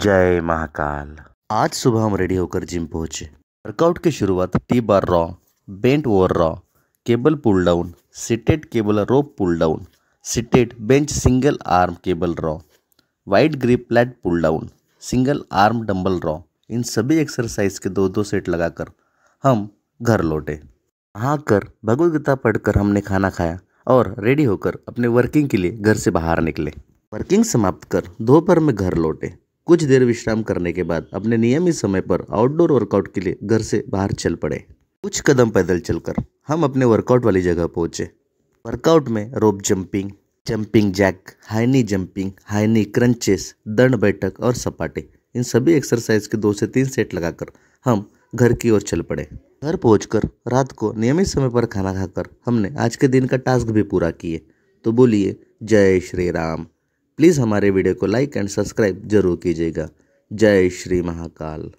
जय महाकाल आज सुबह हम रेडी होकर जिम पहुंचे वर्कआउट की शुरुआत T bar row bent over row cable pull down seated cable rope pull down seated bench single arm cable row wide grip lat pull down single arm dumbbell row इन सभी exercise के दो दो set लगाकर हम घर लौटे आकर कर भगवदगीता पढ़कर हमने खाना खाया और रेडी होकर अपने वर्किंग के लिए घर से बाहर निकले वर्किंग समाप्त कर दोपहर में घर लौटे कुछ देर विश्राम करने के बाद अपने नियमित समय पर आउटडोर वर्कआउट के लिए घर से बाहर चल पड़े कुछ कदम पैदल चलकर हम अपने वर्कआउट वाली जगह पहुंचे वर्कआउट में rope jumping jumping jack high knee jumping high knee crunches दंड बैठक और सपाटे इन सभी एक्सरसाइज के दो से तीन सेट लगाकर हम घर की ओर चल पड़े घर पहुंचकर रात को नियमित समय पर खाना खाकर हमने आज के दिन का टास्क भी पूरा किए तो बोलिए जय श्री राम प्लीज़ हमारे वीडियो को लाइक एंड सब्सक्राइब जरूर कीजिएगा जय श्री महाकाल